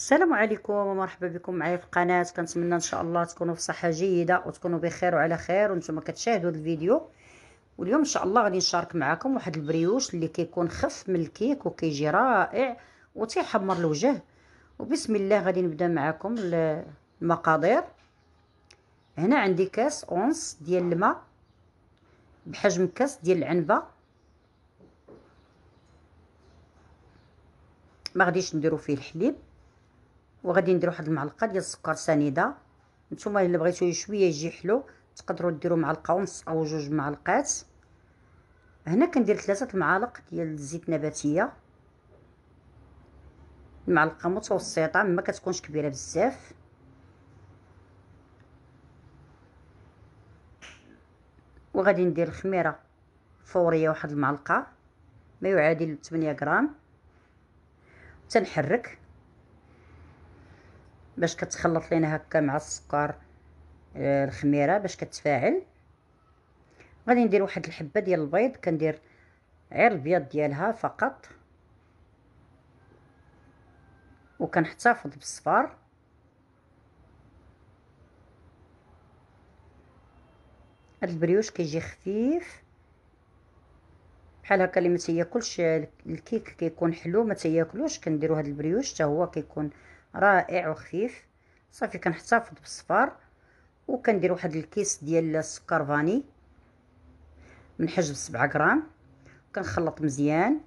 السلام عليكم ومرحبا بكم معايا في القناه كنتمنى ان شاء الله تكونوا في صحه جيده وتكونوا بخير وعلى خير وانتم كتشاهدوا الفيديو واليوم ان شاء الله غادي نشارك معكم واحد البريوش اللي كيكون خف من الكيك وكيجي رائع وتيحمر الوجه وبسم الله غادي نبدا معكم المقادير هنا عندي كاس اونص ديال الماء بحجم كاس ديال العنبه ما غاديش نديرو فيه الحليب وغادي ندير واحد المعلقه ديال السكر سنيده نتوما الا بغيتو شويه يجي حلو تقدروا ديروا معلقه ونص او جوج معلقات هنا كندير ثلاثه المعالق ديال الزيت نباتيه معلقه متوسطه ما كتكونش كبيره بزاف وغادي ندير الخميره فوريه واحد المعلقه ما يعادل 8 غرام تنحرك باش كتخلط لينا هكا مع السكر آه، الخميره باش كتفاعل غادي ندير واحد الحبه ديال البيض كندير غير البيض ديالها فقط وكنحتفظ بالصفار هاد البريوش كيجي خفيف بحال هكا اللي ما تياكلش الكيك كيكون حلو ما تياكلوش كنديروا هاد البريوش حتى هو كيكون رائع وخفيف صافي كنحتفظ بالصفار وكندير واحد الكيس ديال السكر فاني من حجم 7 غرام كنخلط مزيان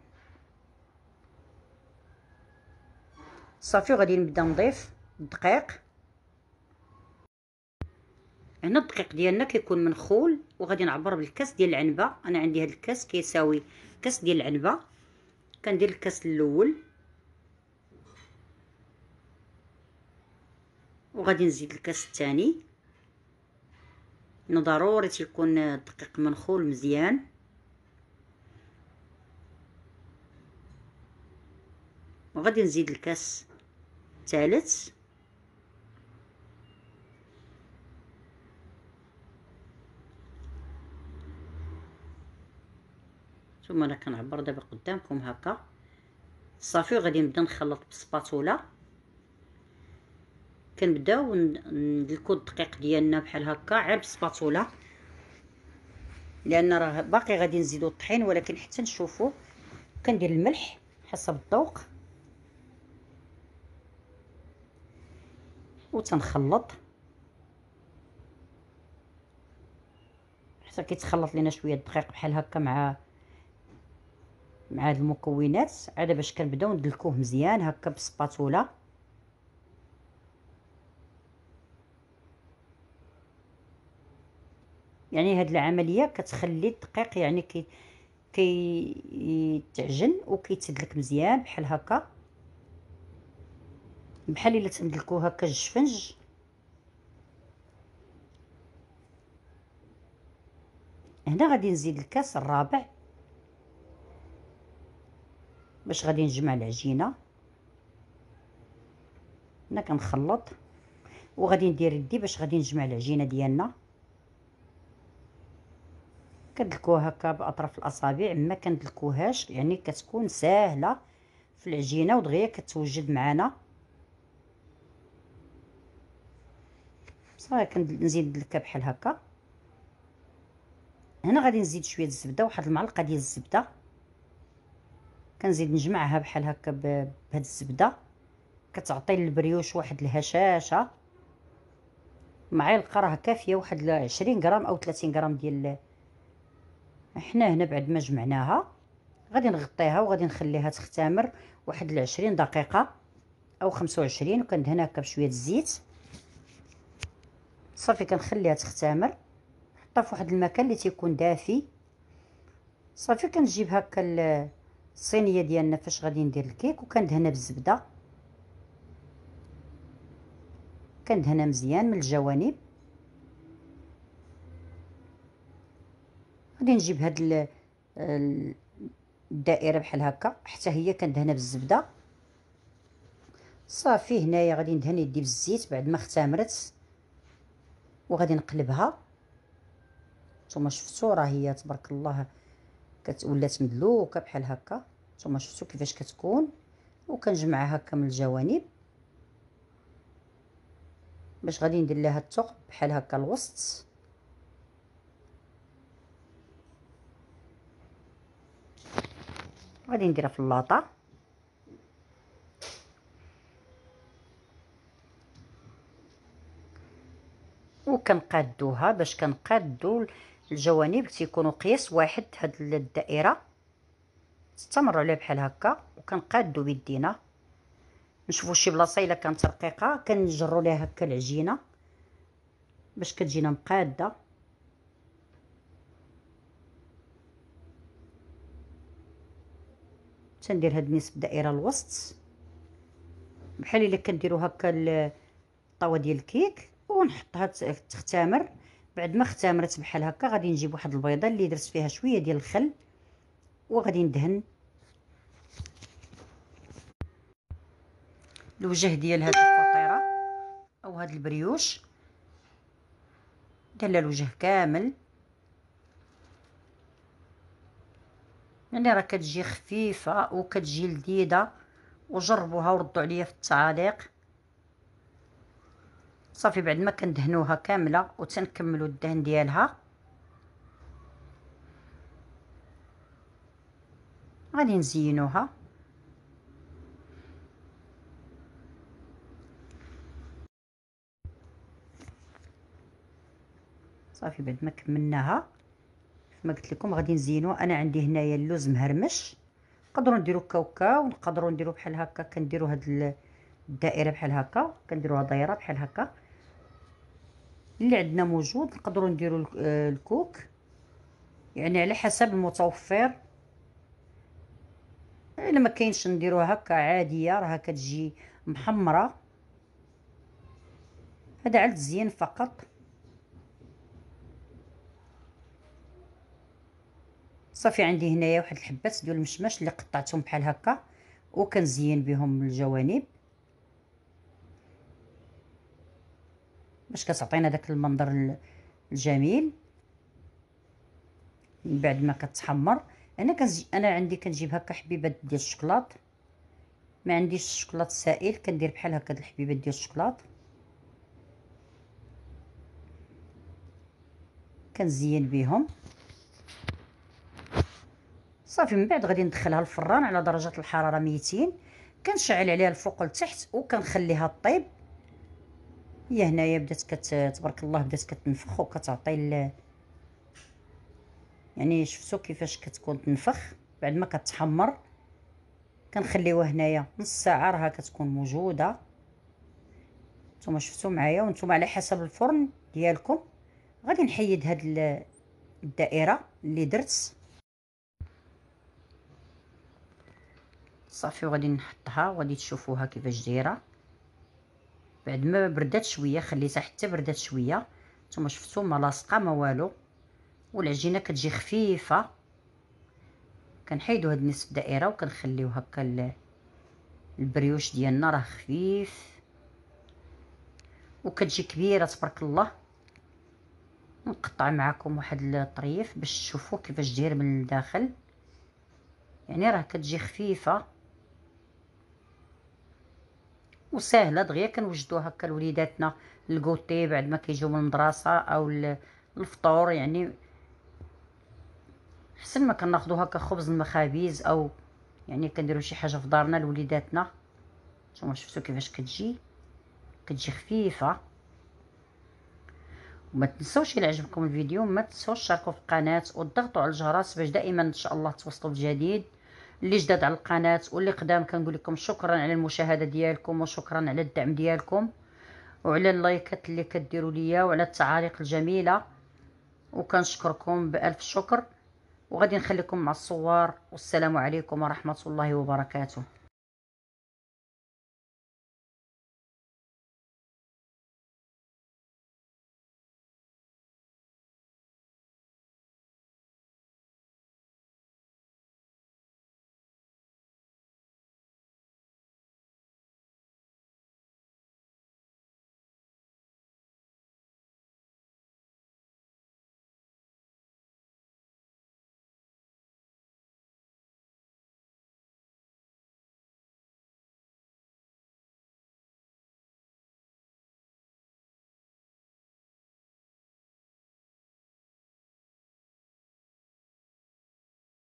صافي وغادي نبدا نضيف الدقيق هنا الدقيق ديالنا كيكون منخول وغادي نعبر بالكاس ديال العنبه انا عندي هاد الكاس كيساوي كاس ديال العنبه كندير الكاس الاول وغادي نزيد الكاس الثاني انه ضروري تيكون الدقيق منخول مزيان وغادي نزيد الكاس الثالث ثم انا كنعبر دابا قدامكم هكا صافي غادي نبدا نخلط بالسباتولا كنبداو ندلكو الدقيق ديالنا بحال هكا غير بسباتولا لان راه باقي غادي نزيدو الطحين ولكن حتى نشوفو كندير الملح حسب الذوق وتنخلط حتى كيتخلط لينا شويه الدقيق بحال هكا مع مع هاد المكونات عاد باش كنبداو ندلكوه مزيان هكا بسباتولا يعني هاد العمليه كتخلي الدقيق يعني كي كيتعجن وكيتسدلك مزيان بحال هكا بحال الا تمدلكو هكا الجفنج هنا غادي نزيد الكاس الرابع باش غادي نجمع العجينه هنا كنخلط وغادي ندير يدي باش غادي نجمع العجينه ديالنا كدلكوها هكا باطراف الاصابع ما كندلكوهاش يعني كتكون ساهله في العجينه ودغيا كتوجد معانا صافي كنزيد دلكه بحال هكا هنا غادي نزيد شويه الزبده واحد المعلقه ديال الزبده كنزيد نجمعها بحال هكا بهاد الزبده كتعطي للبريوش واحد الهشاشه معلقه راه كافيه واحد 20 غرام او 30 غرام ديال حنا هنا بعد ما جمعناها غادي نغطيها وغادي نخليها تختمر واحد العشرين دقيقه او خمسة وعشرين وكندهن هكا بشويه الزيت صافي كنخليها تختمر نحطها في واحد المكان اللي تيكون دافي صافي كنجيب هكا الصينيه ديالنا فاش غادي ندير الكيك وكندهنها بالزبده كندهنها مزيان من الجوانب غادي نجيب هاد الدائره بحال هكا حتى هي كندهنها بالزبده صافي هنايا غادي ندهن يدي بالزيت بعد ما اختمرت وغادي نقلبها نتوما شفتوا راه هي تبارك الله كتولات مدلوكه بحال هكا نتوما شفتوا كيفاش كتكون وكنجمعها هكا من الجوانب باش غادي ندير لها الثقب بحال هكا الوسط غادي نديرها في اللاطه وكنقادوها باش كنقادو الجوانب تيكونوا قياس واحد هاد الدائره نستمروا عليها بحال هكا وكنقادو بيدينا نشوفو شي بلاصه الا كانت رقيقه كنجرو ليها هكا العجينه باش كتجينا مقاده تندير هاد النصف دائره الوسط بحال الا كديروا هكا الطاوه ديال الكيك ونحطها تختمر بعد ما اختمرت بحال هكا غادي نجيب واحد البيضه اللي درت فيها شويه ديال الخل وغادي ندهن الوجه ديال هاد الفطيره او هاد البريوش دهن الوجه كامل يعني راه كتجي خفيفه وكتجي لذيذه وجربوها وردوا عليا في التعاليق صافي بعد ما كندهنوها كامله وتنكملوا الدهن ديالها غادي نزينوها صافي بعد ما كملناها كما قلت لكم غادي نزينو انا عندي هنايا اللوز مهرمش نقدروا نديرو كاوكا ونقدروا نديرو بحال هكا كنديرو هاد الدائره بحال هكا كنديروها دايره بحال هكا اللي عندنا موجود نقدروا نديرو آه، الكوك يعني على حسب المتوفر الا ما كاينش نديروها هكا عاديه راها كتجي محمره هذا على التزيين فقط صافي عندي هنايا واحد الحبات ديال المشماش اللي قطعتهم بحال هكا وكنزين بهم الجوانب باش كتعطينا داك المنظر الجميل من بعد ما كتحمر انا كنزي انا عندي كنجيب هكا حبيبات ديال الشكلاط ما عنديش الشكلاط سائل كندير بحال هكا الحبيبات ديال الشكلاط كنزين بيهم صافي من بعد غادي ندخلها الفران على درجه الحراره 200 كنشعل عليها الفوق لتحت وكنخليها طيب هي هنايا بدات كت تبارك الله بدات كتنفخ وكتعطي ال... يعني شفتوا كيفاش كتكون تنفخ بعد ما كتحمر كنخليوها هنايا نص ساعه راها كتكون موجوده نتوما شفتوا معايا وانتم على حسب الفرن ديالكم غادي نحيد هاد الدائره اللي درت صافي وغادي نحطها وغادي تشوفوها كيفاش دايره بعد ما بردات شويه خليتها حتى بردات شويه نتوما شفتوا ما لاصقه ما والو والعجينه كتجي خفيفه كنحيدو هاد نصف دائره وكنخليو هكا البريوش ديالنا راه خفيف وكتجي كبيره تبارك الله نقطع معكم واحد الطريف باش تشوفوا كيفاش داير من الداخل يعني راه كتجي خفيفه وسهله دغيا كنوجدو هكا لوليداتنا الكوتي بعد ما كيجيو من المدرسه او الفطور يعني حسن ما كناخذو هكا خبز المخابيز او يعني كنديرو شي حاجه في دارنا لوليداتنا نتوما شفتو كيفاش كتجي كتجي خفيفه وما تنساوش الى عجبكم الفيديو ما تنساوش تشاركوا في القناه وتضغطوا على الجرس باش دائما ان شاء الله توصلوا بجديد اللي جداد على القناه واللي قدام كنقول لكم شكرا على المشاهده ديالكم وشكرا على الدعم ديالكم وعلى اللايكات اللي كديروا ليا وعلى التعاليق الجميله وكنشكركم بالف شكر وغادي نخليكم مع الصور والسلام عليكم ورحمه الله وبركاته